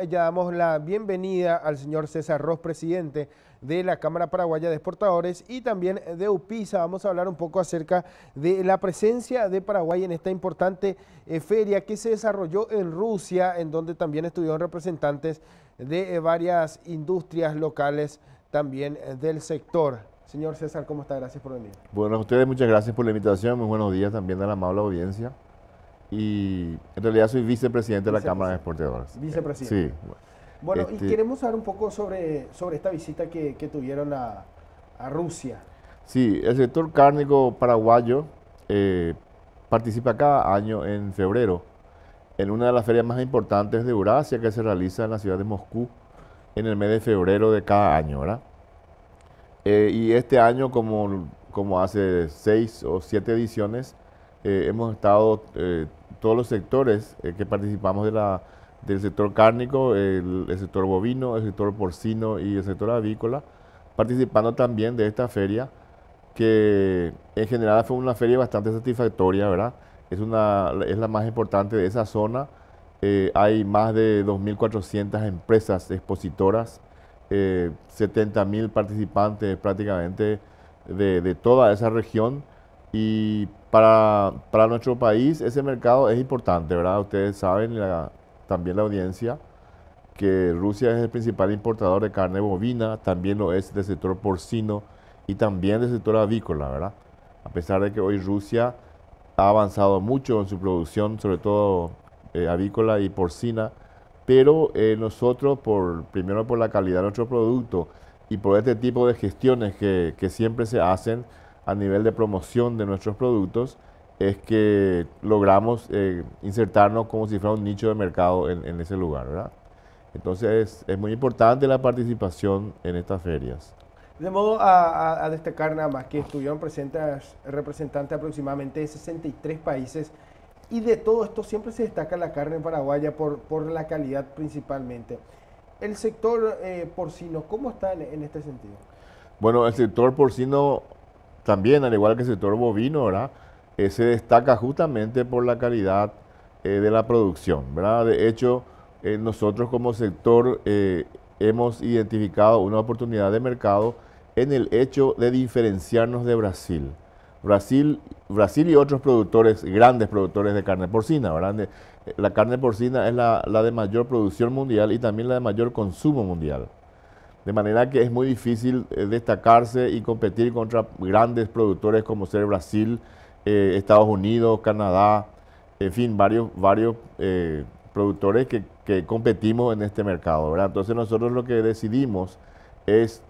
Eh, ya damos la bienvenida al señor César Ross, presidente de la Cámara Paraguaya de Exportadores y también de UPISA. Vamos a hablar un poco acerca de la presencia de Paraguay en esta importante eh, feria que se desarrolló en Rusia, en donde también estuvieron representantes de eh, varias industrias locales también del sector. Señor César, ¿cómo está? Gracias por venir. Bueno, a ustedes muchas gracias por la invitación. Muy buenos días también a la amable audiencia y en realidad soy vicepresidente de la Cámara de Exportadores. Vicepresidente. Sí. Bueno, y este queremos saber un poco sobre, sobre esta visita que, tuvieron a, a, Rusia. Sí, el sector cárnico paraguayo eh, participa cada año en febrero en una de las ferias más importantes de Eurasia que se realiza en la ciudad de Moscú en el mes de febrero de cada año, ¿verdad? Eh, y este año, como, como hace seis o siete ediciones, eh, hemos estado todos los sectores eh, que participamos de la, del sector cárnico, el, sector bovino, el sector porcino y el sector avícola, participando también de esta feria, que en general fue una feria bastante satisfactoria, ¿verdad? Es, una, es la más importante de esa zona. Eh, hay más de 2.400 empresas expositoras, 70.000 eh, participantes prácticamente de toda esa región y para, nuestro país ese mercado es importante, ¿verdad? Ustedes saben, también la audiencia, que Rusia es el principal importador de carne bovina, también lo es del sector porcino y también del sector avícola, ¿verdad? A pesar de que hoy Rusia ha avanzado mucho en su producción, sobre todo eh, avícola y porcina, pero eh, nosotros, por, primero por la calidad de nuestro producto y por este tipo de gestiones que siempre se hacen, a nivel de promoción de nuestros productos es que logramos eh, insertarnos como si fuera un nicho de mercado en, ese lugar, ¿verdad? Entonces es, muy importante la participación en estas ferias. De modo a, destacar nada más que estuvieron presentes representantes aproximadamente de 63 países y de todo esto siempre se destaca la carne paraguaya por, por la calidad principalmente. El sector eh, porcino, ¿cómo está en, este sentido? Bueno, el sector porcino también, al igual que el sector bovino, eh, se destaca justamente por la calidad eh, de la producción, ¿verdad? De hecho, eh, nosotros como sector hemos identificado una oportunidad de mercado en el hecho de diferenciarnos de Brasil. Brasil, Brasil y otros productores, grandes productores de carne porcina, La carne porcina es la de mayor producción mundial y también la de mayor consumo mundial. De manera que es muy difícil eh, destacarse y competir contra grandes productores como ser Brasil, eh, Estados Unidos, Canadá, en fin, varios, varios eh, productores que, competimos en este mercado. Entonces nosotros lo que decidimos es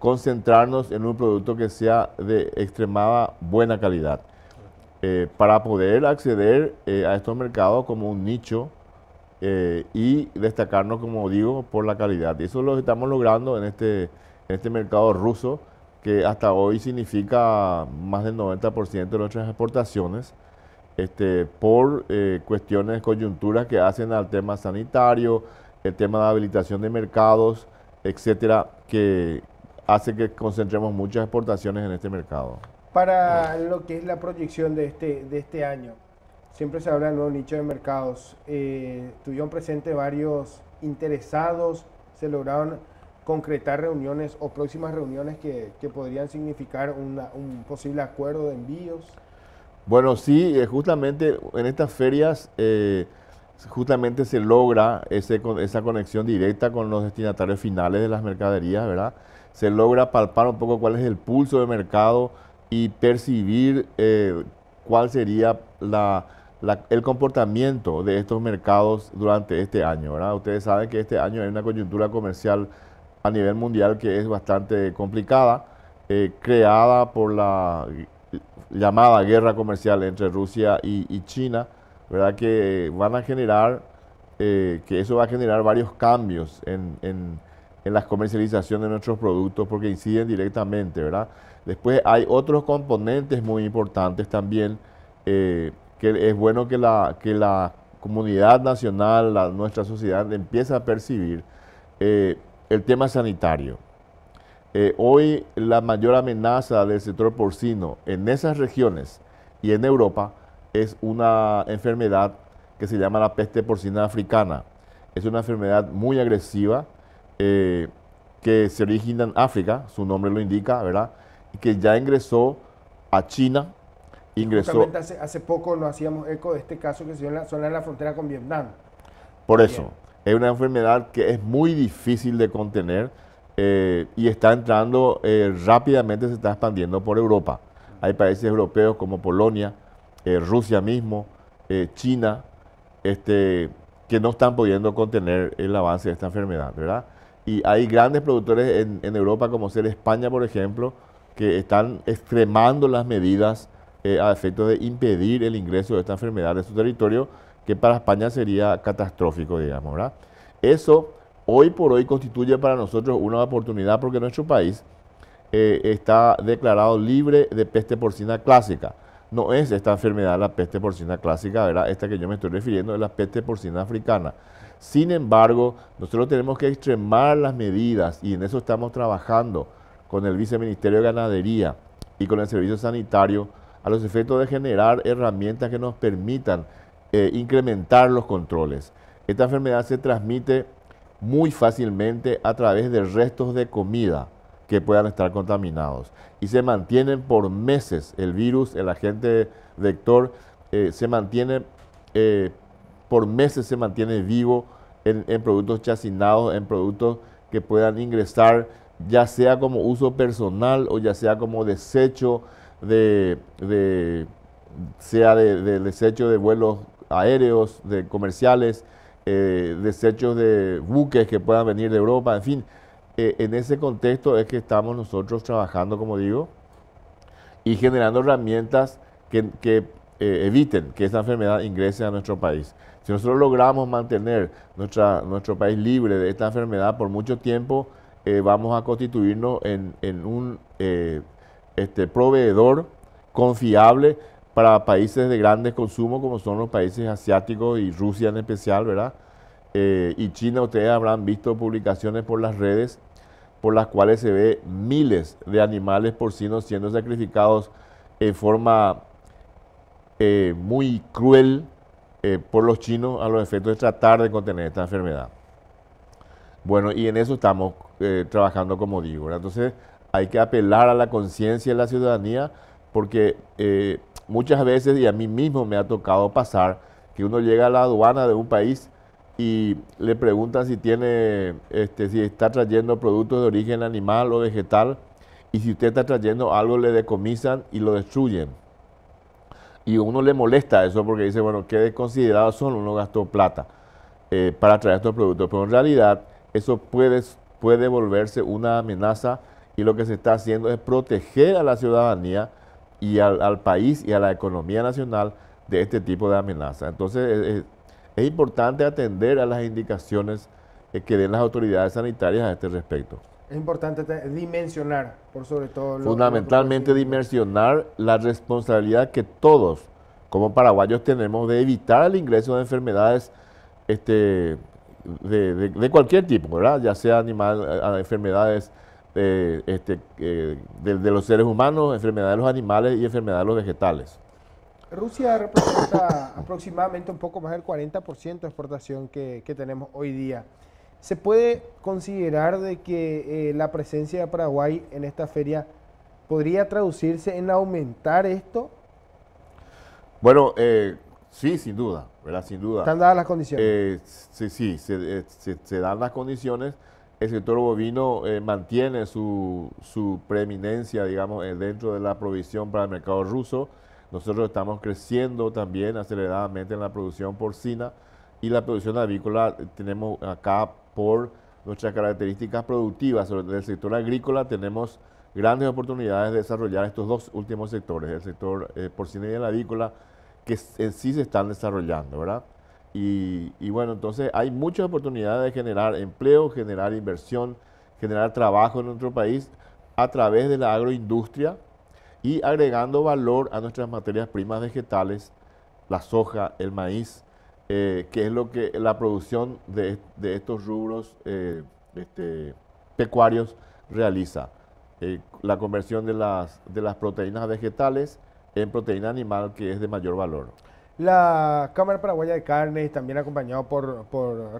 concentrarnos en un producto que sea de extremada buena calidad para poder acceder a estos mercados como un nicho eh, y destacarnos, como digo, por la calidad. Y eso lo estamos logrando en este, en este mercado ruso, que hasta hoy significa más del 90% de nuestras exportaciones, este, por eh, cuestiones, coyunturas que hacen al tema sanitario, el tema de habilitación de mercados, etcétera, que hace que concentremos muchas exportaciones en este mercado. Para lo que es la proyección de este, de este año, siempre se habla de nuevo nicho de mercados. Eh, tuvieron presente varios interesados, se lograron concretar reuniones o próximas reuniones que, podrían significar un posible acuerdo de envíos. Bueno, sí, eh, justamente en estas ferias eh, justamente se logra ese, esa conexión directa con los destinatarios finales de las mercaderías, ¿verdad? Se logra palpar un poco cuál es el pulso de mercado y percibir eh, cuál sería la, el comportamiento de estos mercados durante este año. ¿verdad? Ustedes saben que este año hay una coyuntura comercial a nivel mundial que es bastante complicada, eh, creada por la llamada guerra comercial entre Rusia y, China, ¿verdad? que van a generar, eh, que eso va a generar varios cambios en, en, la comercialización de nuestros productos porque inciden directamente. ¿verdad? Después hay otros componentes muy importantes también. Eh, es bueno que la, que la comunidad nacional, nuestra sociedad, empiece a percibir eh, el tema sanitario. Eh, hoy la mayor amenaza del sector porcino en esas regiones y en Europa es una enfermedad que se llama la peste porcina africana. Es una enfermedad muy agresiva eh, que se origina en África, su nombre lo indica, ¿verdad? Y que ya ingresó a China, Ingresó. Justamente hace, poco nos hacíamos eco de este caso que se dio en la zona de la frontera con Vietnam. Por eso, es una enfermedad que es muy difícil de contener eh, y está entrando eh, rápidamente, se está expandiendo por Europa. Hay países europeos como Polonia, eh, Rusia mismo, China, este, que no están pudiendo contener el avance de esta enfermedad, ¿verdad? Y hay grandes productores en, Europa, como ser España, por ejemplo, que están extremando las medidas eh, a efecto de impedir el ingreso de esta enfermedad en su territorio, que para España sería catastrófico, digamos, ¿verdad? Eso hoy por hoy constituye para nosotros una oportunidad porque nuestro país eh, está declarado libre de peste porcina clásica. No es esta enfermedad la peste porcina clásica, ¿verdad? Esta que yo me estoy refiriendo es la peste porcina africana. Sin embargo, nosotros tenemos que extremar las medidas y en eso estamos trabajando con el Viceministerio de Ganadería y con el Servicio Sanitario a los efectos de generar herramientas que nos permitan eh, incrementar los controles. Esta enfermedad se transmite muy fácilmente a través de restos de comida que puedan estar contaminados y se mantienen por meses el virus, el agente vector, eh, se mantiene eh, por meses se mantiene vivo en, en productos chacinados, en productos que puedan ingresar ya sea como uso personal o ya sea como desecho de, sea de, desecho de vuelos aéreos, de comerciales, eh, desechos de buques que puedan venir de Europa, en fin. Eh, en ese contexto es que estamos nosotros trabajando, como digo, y generando herramientas que, eh, eviten que esta enfermedad ingrese a nuestro país. Si nosotros logramos mantener nuestra, nuestro país libre de esta enfermedad por mucho tiempo, vamos a constituirnos en, en un este, proveedor confiable para países de grandes consumos como son los países asiáticos y Rusia en especial, ¿verdad? Eh, y China, ustedes habrán visto publicaciones por las redes por las cuales se ve miles de animales porcinos siendo sacrificados en forma eh, muy cruel eh, por los chinos a los efectos de tratar de contener esta enfermedad. Bueno, y en eso estamos trabajando, como digo. ¿verdad? Entonces, hay que apelar a la conciencia de la ciudadanía porque eh, muchas veces, y a mí mismo me ha tocado pasar, que uno llega a la aduana de un país y le preguntan si tiene, este, si está trayendo productos de origen animal o vegetal, y si usted está trayendo algo le decomisan y lo destruyen. Y uno le molesta eso porque dice, bueno, qué desconsiderado son, uno gastó plata eh, para traer estos productos. Pero en realidad eso puede volverse una amenaza y lo que se está haciendo es proteger a la ciudadanía y al, país y a la economía nacional de este tipo de amenaza. Entonces es, importante atender a las indicaciones eh, que den las autoridades sanitarias a este respecto. Es importante dimensionar, por sobre todo. Fundamentalmente dimensionar la responsabilidad que todos como paraguayos tenemos de evitar el ingreso de enfermedades este, de, cualquier tipo, ¿verdad? Ya sea animal, eh, enfermedades eh, este, eh, de, los seres humanos, enfermedades de los animales y enfermedades de los vegetales. Rusia representa aproximadamente un poco más del 40% de exportación que, tenemos hoy día. ¿Se puede considerar de que eh, la presencia de Paraguay en esta feria podría traducirse en aumentar esto? Bueno, sí, sin duda, ¿verdad? Sin duda. ¿Están dadas las condiciones? sí, sí, se, se dan las condiciones el sector bovino eh, mantiene su, su, preeminencia, digamos, eh, dentro de la provisión para el mercado ruso. Nosotros estamos creciendo también aceleradamente en la producción porcina y la producción avícola eh, tenemos acá por nuestras características productivas sobre el sector agrícola tenemos grandes oportunidades de desarrollar estos dos últimos sectores, el sector porcino y el avícola, que en sí se están desarrollando, ¿verdad? Y, bueno, entonces hay muchas oportunidades de generar empleo, generar inversión, generar trabajo en nuestro país a través de la agroindustria y agregando valor a nuestras materias primas vegetales, la soja, el maíz, eh, que es lo que la producción de, estos rubros eh, este, pecuarios realiza. Eh, la conversión de las, de las proteínas vegetales en proteína animal que es de mayor valor. La Cámara Paraguaya de Carnes, también acompañado por,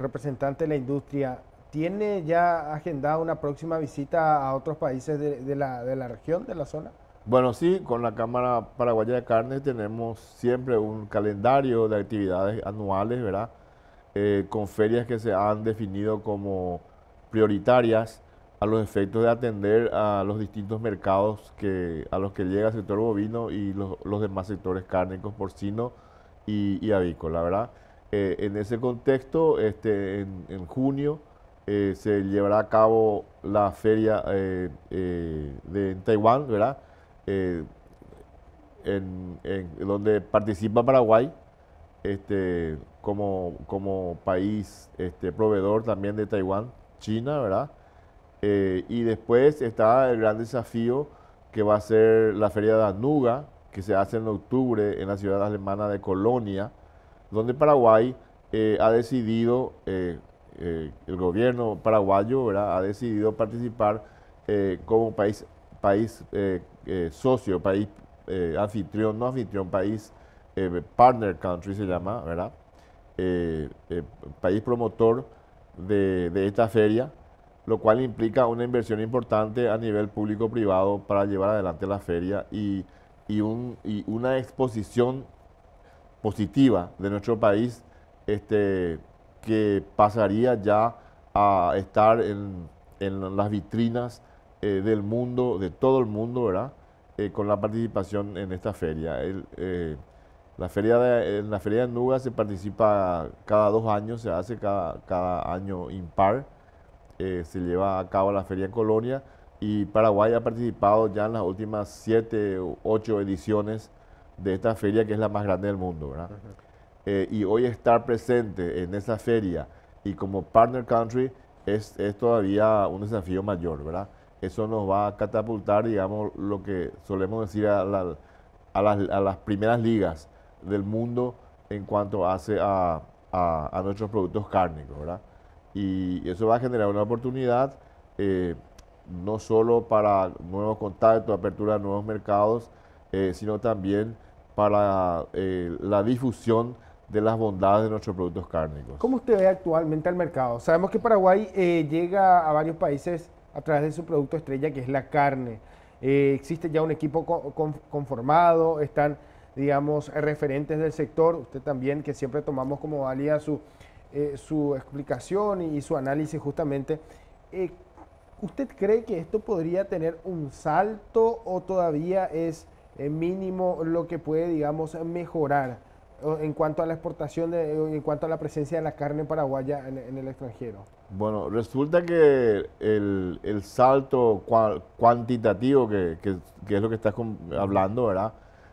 representantes de la industria, ¿tiene ya agendada una próxima visita a otros países de, la, región, de la zona? Bueno, sí, con la Cámara Paraguaya de Carnes tenemos siempre un calendario de actividades anuales, ¿verdad? Eh, con ferias que se han definido como prioritarias a los efectos de atender a los distintos mercados que, a los que llega el sector bovino y los, los demás sectores cárnicos, porcino y, avícola, ¿verdad? Eh, en ese contexto, este, en, junio eh, se llevará a cabo la feria eh, de, Taiwán, ¿verdad? En, donde participa Paraguay este, como, como país este, proveedor también de Taiwán, China, ¿verdad? y después está el gran desafío que va a ser la feria de Anuga, que se hace en octubre en la ciudad alemana de Colonia, donde Paraguay eh, ha decidido, eh, eh, el gobierno paraguayo ¿verdad? ha decidido participar como país, país socio, país anfitrión, no anfitrión, país partner country se llama, ¿verdad? país promotor de, de esta feria, lo cual implica una inversión importante a nivel público-privado para llevar adelante la feria y y, una exposición positiva de nuestro país este, que pasaría ya a estar en, las vitrinas eh, del mundo, de todo el mundo, ¿verdad? Eh, con la participación en esta feria. Eh, la feria de, en la feria de Nuga se participa cada dos años, se hace cada, cada año impar, se lleva a cabo la feria en Colonia y Paraguay ha participado ya en las últimas siete o ocho ediciones de esta feria que es la más grande del mundo. ¿verdad? Eh, y hoy estar presente en esa feria y como partner country es, es todavía un desafío mayor, ¿verdad? Eso nos va a catapultar, digamos, lo que solemos decir a, a, las, a las, primeras ligas del mundo en cuanto hace a, a, nuestros productos cárnicos, ¿verdad? Y eso va a generar una oportunidad. Eh, no solo para nuevos contactos, apertura de nuevos mercados, eh, sino también para eh, la difusión de las bondades de nuestros productos cárnicos. ¿Cómo usted ve actualmente el mercado? Sabemos que Paraguay eh, llega a varios países a través de su producto estrella, que es la carne. existe ya un equipo conformado, están, digamos, referentes del sector, usted también, que siempre tomamos como valía su, explicación y, y, su análisis justamente. ¿Usted cree que esto podría tener un salto o todavía es eh, mínimo lo que puede, digamos, mejorar en cuanto a la exportación, de, eh, en cuanto a la presencia de la carne paraguaya en, el extranjero? Bueno, resulta que el, salto cuantitativo que, es lo que estás hablando, ¿verdad?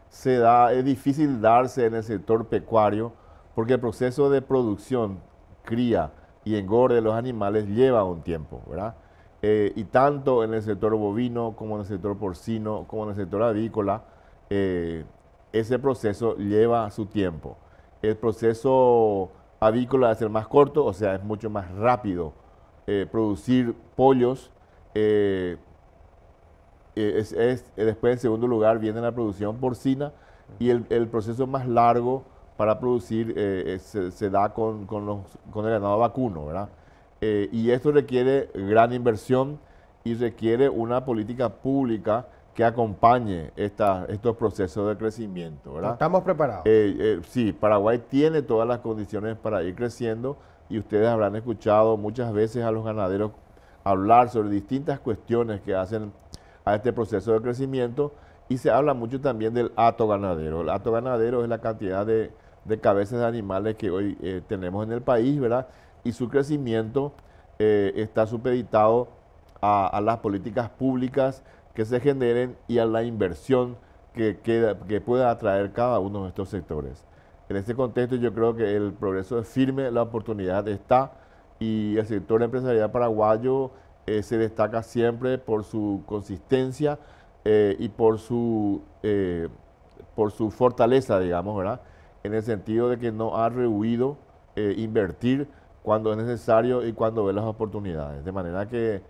Se da, es difícil darse en el sector pecuario porque el proceso de producción, cría y engorde de los animales lleva un tiempo, ¿verdad? Eh, y tanto en el sector bovino como en el sector porcino, como en el sector avícola, eh, ese proceso lleva su tiempo. El proceso avícola es el más corto, o sea, es mucho más rápido eh, producir pollos. Es, después, en segundo lugar, viene la producción porcina y el, proceso más largo para producir se, da con, con el ganado vacuno, ¿verdad? Eh, y esto requiere gran inversión y requiere una política pública que acompañe estos procesos de crecimiento. ¿verdad? Estamos preparados. Eh, eh, sí, Paraguay tiene todas las condiciones para ir creciendo y ustedes habrán escuchado muchas veces a los ganaderos hablar sobre distintas cuestiones que hacen a este proceso de crecimiento y se habla mucho también del hato ganadero. El ato ganadero es la cantidad de, cabezas de animales que hoy tenemos en el país, ¿verdad? y su crecimiento eh, está supeditado a, las políticas públicas que se generen y a la inversión que, que, pueda atraer cada uno de estos sectores. En este contexto yo creo que el progreso es firme, la oportunidad está y el sector empresarial paraguayo eh, se destaca siempre por su consistencia eh, y por su, por su fortaleza, digamos, ¿verdad? En el sentido de que no ha rehuido invertir cuando es necesario y cuando ve las oportunidades. De manera que eh,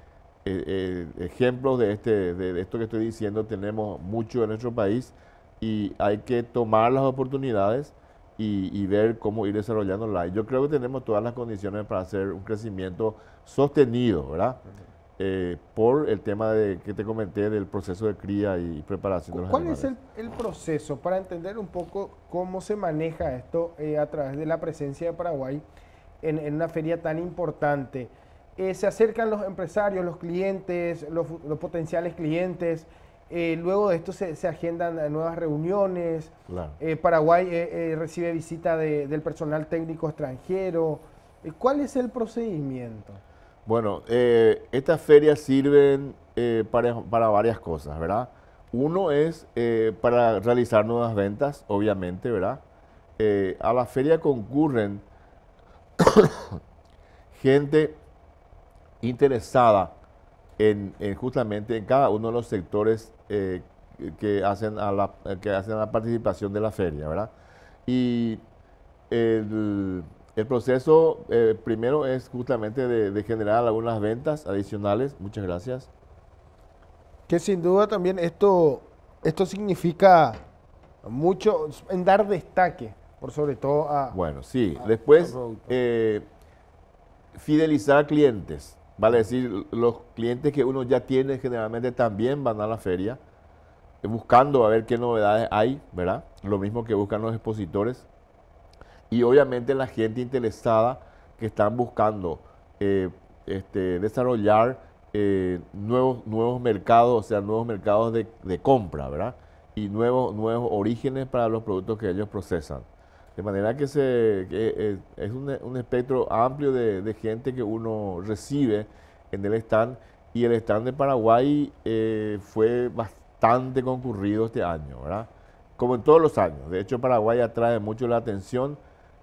eh, ejemplos de, este, de, esto que estoy diciendo tenemos mucho en nuestro país y hay que tomar las oportunidades y, ver cómo ir desarrollándola. Yo creo que tenemos todas las condiciones para hacer un crecimiento sostenido, ¿verdad? Eh, por el tema de que te comenté del proceso de cría y preparación de los ¿Cuál es el, proceso para entender un poco cómo se maneja esto a través de la presencia de Paraguay en, una feria tan importante. Eh, se acercan los empresarios, los clientes, los, potenciales clientes. Eh, luego de esto se, agendan eh, nuevas reuniones. Paraguay recibe visita del personal técnico extranjero. ¿Cuál es el procedimiento? Bueno, estas ferias sirven para, para, varias cosas, ¿verdad? Uno es para realizar nuevas ventas, obviamente, ¿verdad? a la feria concurren gente interesada en, justamente en cada uno de los sectores eh, que, hacen la, que hacen la participación de la feria, ¿verdad? Y el, proceso eh, primero es justamente de, de, generar algunas ventas adicionales. Muchas gracias. Que sin duda también esto, esto significa mucho en dar destaque por sobre todo a... Bueno, sí. Después, eh, fidelizar clientes. Vale decir, los clientes que uno ya tiene generalmente también van a la feria eh, buscando a ver qué novedades hay, ¿verdad? Lo mismo que buscan los expositores. Y obviamente la gente interesada que están buscando eh, este, desarrollar nuevos, nuevos mercados, o sea, nuevos mercados de, de compra, ¿verdad? Y nuevos, nuevos orígenes para los productos que ellos procesan. De manera que, se, eh, es un, un, espectro amplio de, gente que uno recibe en el stand y el stand de Paraguay eh, fue bastante concurrido este año, ¿verdad? Como en todos los años. De hecho, Paraguay atrae mucho la atención,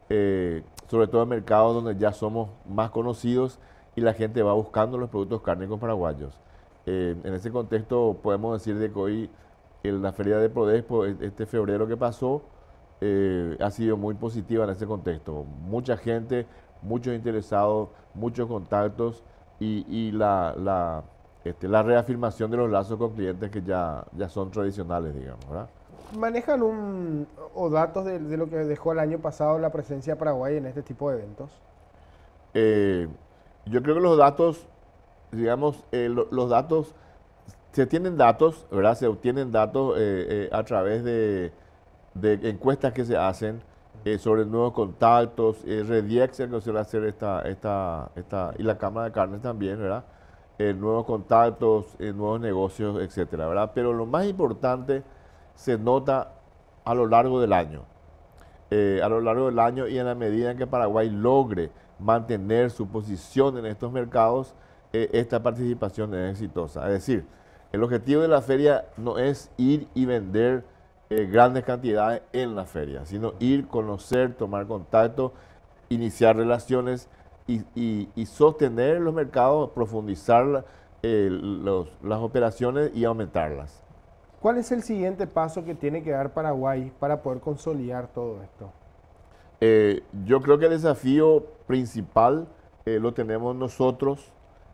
eh, sobre todo en mercados donde ya somos más conocidos y la gente va buscando los productos cárnicos paraguayos. en ese contexto podemos decir de que hoy en la feria de Prodespo, e, este febrero que pasó, eh, ha sido muy positiva en ese contexto. Mucha gente, muchos interesados, muchos contactos y, la, este, la, reafirmación de los lazos con clientes que ya, ya son tradicionales, digamos, ¿verdad? ¿Manejan un, o datos de, lo que dejó el año pasado la presencia de Paraguay en este tipo de eventos? Eh, yo creo que los datos, digamos, eh, los datos, se tienen datos, ¿verdad? Se obtienen datos a través de, de encuestas que se hacen eh, sobre nuevos contactos, eh, que se va a hacer esta, esta, esta, y la Cámara de Carnes también, ¿verdad? Eh, nuevos contactos, eh, nuevos negocios, etcétera, ¿verdad? Pero lo más importante se nota a lo largo del año. a lo largo del año y en la medida en que Paraguay logre mantener su posición en estos mercados, esta participación es exitosa. Es decir, el objetivo de la feria no es ir y vender eh, grandes cantidades en la feria, sino ir, conocer, tomar contacto, iniciar relaciones y, sostener los mercados, profundizar eh, las operaciones y aumentarlas. ¿Cuál es el siguiente paso que tiene que dar Paraguay para poder consolidar todo esto? Eh, yo creo que el desafío principal lo tenemos nosotros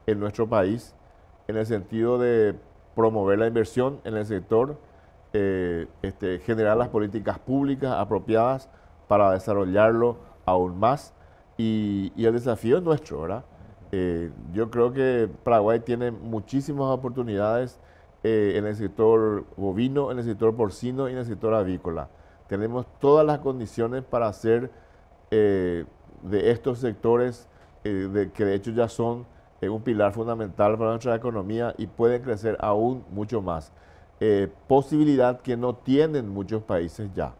en nuestro país, en el sentido de promover la inversión en el sector, eh, este, generar las políticas públicas apropiadas para desarrollarlo aún más. Y, el desafío es nuestro, ¿verdad? Eh, yo creo que Paraguay tiene muchísimas oportunidades eh, en el sector bovino, en el sector porcino y en el sector avícola. Tenemos todas las condiciones para hacer de estos sectores, que de hecho ya son un pilar fundamental para nuestra economía y pueden crecer aún mucho más. Eh, posibilidad que no tienen muchos países ya.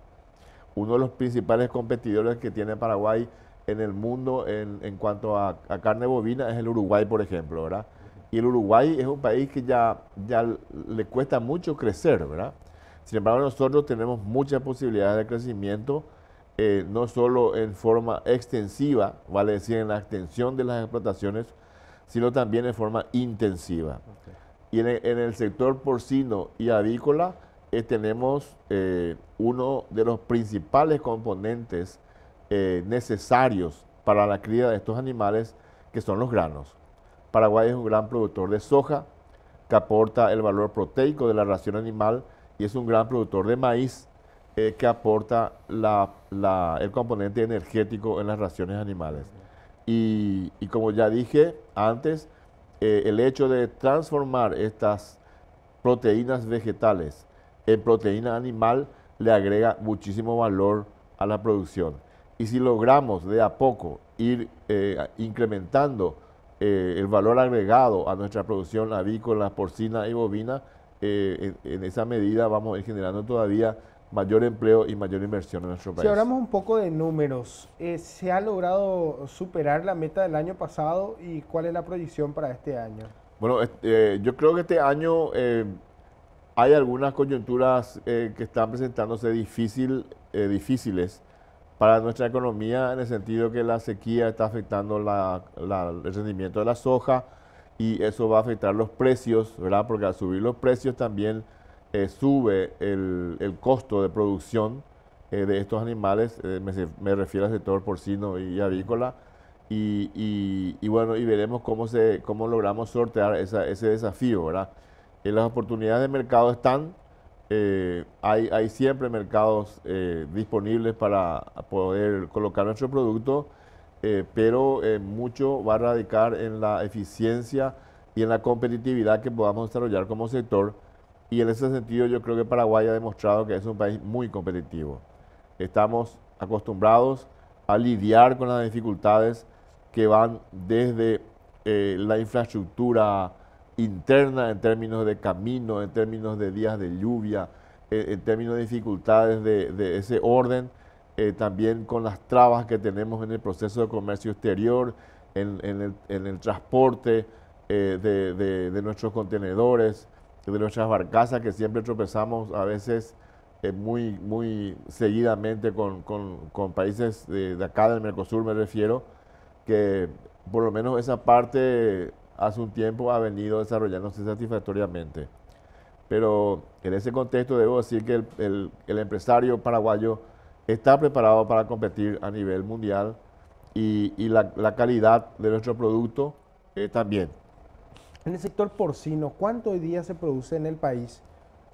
Uno de los principales competidores que tiene Paraguay en el mundo en, en cuanto a, carne bovina es el Uruguay, por ejemplo, ¿verdad? Y el Uruguay es un país que ya, ya le cuesta mucho crecer, ¿verdad? Sin embargo, nosotros tenemos muchas posibilidades de crecimiento, eh, no solo en forma extensiva, vale decir, en la extensión de las explotaciones, sino también en forma intensiva. Y en el, sector porcino y avícola eh, tenemos eh, uno de los principales componentes eh, necesarios para la cría de estos animales, que son los granos. Paraguay es un gran productor de soja, que aporta el valor proteico de la ración animal, y es un gran productor de maíz, que aporta el componente energético en las raciones animales. y, como ya dije antes, eh, el hecho de transformar estas proteínas vegetales en proteína animal le agrega muchísimo valor a la producción. Y si logramos de a poco ir eh, incrementando eh, el valor agregado a nuestra producción avícola, porcina y bovina, en, en esa medida vamos a ir generando todavía mayor empleo y mayor inversión en nuestro país. Si hablamos un poco de números, eh, ¿se ha logrado superar la meta del año pasado y cuál es la proyección para este año? Bueno, eh, yo creo que este año eh, hay algunas coyunturas que están presentándose difíciles para nuestra economía en el sentido que la sequía está afectando el rendimiento de la soja y eso va a afectar los precios, ¿verdad? Porque al subir los precios también eh, sube el, costo de producción eh, de estos animales, eh, me, refiero al sector porcino y, avícola, y, bueno, y veremos cómo, se, cómo logramos sortear ese desafío, ¿verdad? las oportunidades de mercado están, hay, hay, siempre mercados disponibles para poder colocar nuestro producto, pero mucho va a radicar en la eficiencia y en la competitividad que podamos desarrollar como sector y en ese sentido yo creo que Paraguay ha demostrado que es un país muy competitivo. Estamos acostumbrados a lidiar con las dificultades que van desde eh, la infraestructura interna en términos de camino, en términos de días de lluvia, eh, en términos de dificultades de, ese orden, eh, también con las trabas que tenemos en el proceso de comercio exterior, en, el, transporte de nuestros contenedores, de nuestras barcazas que siempre tropezamos a veces eh, muy, muy seguidamente con, países de, acá del Mercosur, me refiero, que por lo menos esa parte hace un tiempo ha venido desarrollándose satisfactoriamente. Pero en ese contexto debo decir que el, empresario paraguayo está preparado para competir a nivel mundial y, la, calidad de nuestro producto eh, también. En el sector porcino, ¿cuánto hoy día se produce en el país?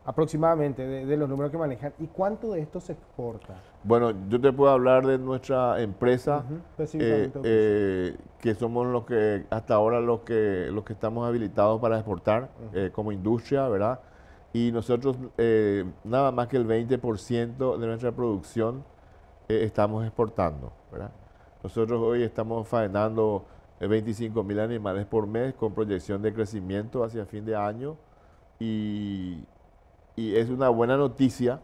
aproximadamente de, los números que manejan y cuánto de esto se exporta. Bueno, yo te puedo hablar de nuestra empresa, eh, eh, que somos los que hasta ahora los que, los que estamos habilitados para exportar eh, como industria, ¿verdad? Y nosotros nada más que el 20% de nuestra producción estamos exportando, ¿verdad? Nosotros hoy estamos faenando 25 mil animales por mes con proyección de crecimiento hacia fin de año y, es una buena noticia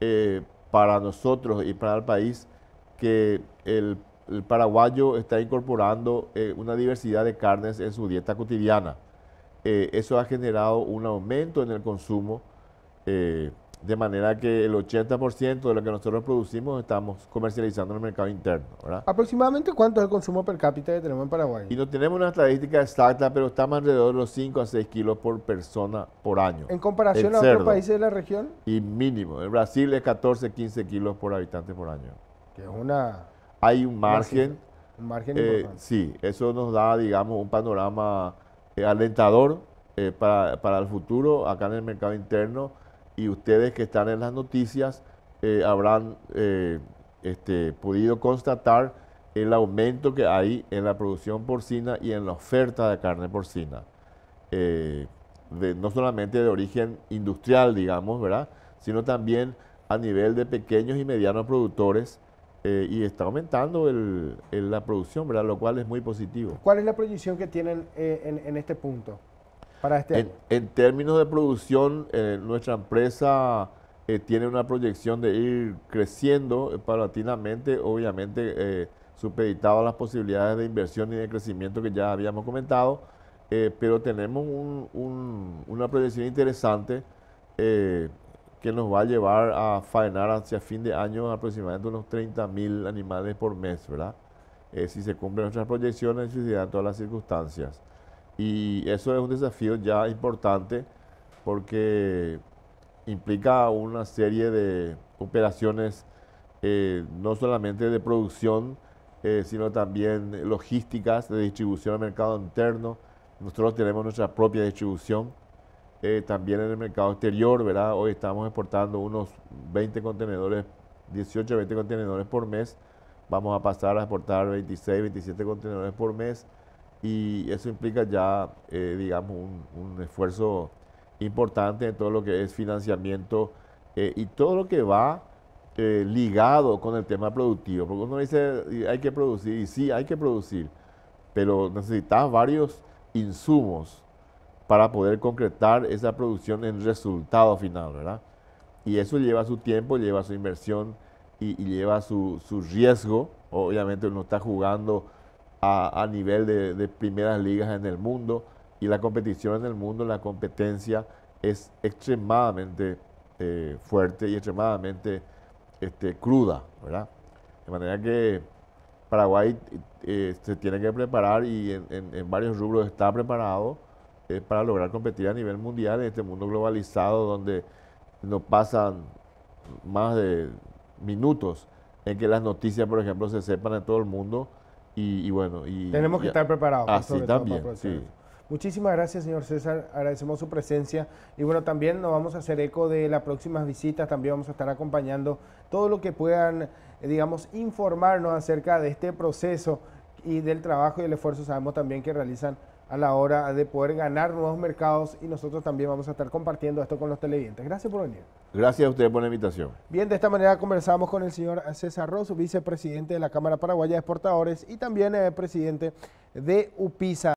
eh, para nosotros y para el país que el, paraguayo está incorporando eh, una diversidad de carnes en su dieta cotidiana. Eh, eso ha generado un aumento en el consumo de manera que el 80% de lo que nosotros producimos estamos comercializando en el mercado interno. ¿verdad? ¿Aproximadamente cuánto es el consumo per cápita que tenemos en Paraguay? Y no tenemos una estadística exacta, pero estamos alrededor de los 5 a 6 kilos por persona por año. ¿En comparación a otros países de la región? Y mínimo. En Brasil es 14, 15 kilos por habitante por año. Que es una... Hay un margen. Un margen eh, importante. Sí, eso nos da, digamos, un panorama eh, alentador eh, para, para el futuro acá en el mercado interno y ustedes que están en las noticias eh, habrán eh, este, podido constatar el aumento que hay en la producción porcina y en la oferta de carne porcina. Eh, no solamente de origen industrial, digamos, ¿verdad? Sino también a nivel de pequeños y medianos productores y está aumentando el, la producción, ¿verdad? Lo cual es muy positivo. ¿Cuál es la proyección que tienen en este punto? Este en, términos de producción, eh, nuestra empresa eh, tiene una proyección de ir creciendo paulatinamente, obviamente eh, supeditado a las posibilidades de inversión y de crecimiento que ya habíamos comentado, pero tenemos una proyección interesante que nos va a llevar a faenar hacia fin de año aproximadamente unos mil animales por mes, ¿verdad? si se cumplen nuestras proyecciones y si se dan todas las circunstancias. Y eso es un desafío ya importante porque implica una serie de operaciones eh, no solamente de producción, eh, sino también logísticas de distribución al mercado interno. Nosotros tenemos nuestra propia distribución eh, también en el mercado exterior, ¿verdad? Hoy estamos exportando unos 20 contenedores, 18 20 contenedores por mes. Vamos a pasar a exportar 26, 27 contenedores por mes y eso implica ya, eh, digamos, un, esfuerzo importante en todo lo que es financiamiento eh, y todo lo que va eh, ligado con el tema productivo. Porque uno dice, hay que producir, y sí, hay que producir, pero necesitas varios insumos para poder concretar esa producción en resultado final, ¿verdad? Y eso lleva su tiempo, lleva su inversión y, lleva su, su riesgo. Obviamente uno está jugando a, nivel de, primeras ligas en el mundo y la competición en el mundo, la competencia es extremadamente eh, fuerte y extremadamente este, cruda, De manera que Paraguay eh, se tiene que preparar y en, varios rubros está preparado eh, para lograr competir a nivel mundial en este mundo globalizado donde no pasan más de minutos en que las noticias, por ejemplo, se sepan en todo el mundo y, bueno, y, tenemos que estar preparados. Así ah, también, Muchísimas gracias, señor César. Agradecemos su presencia. Y bueno, también nos vamos a hacer eco de las próximas visitas. También vamos a estar acompañando todo lo que puedan, eh, digamos, informarnos acerca de este proceso y del trabajo y el esfuerzo. Sabemos también que realizan a la hora de poder ganar nuevos mercados y nosotros también vamos a estar compartiendo esto con los televidentes. Gracias por venir. Gracias a ustedes por la invitación. Bien, de esta manera conversamos con el señor César Rosso, vicepresidente de la Cámara Paraguaya de Exportadores y también eh, presidente de UPISA.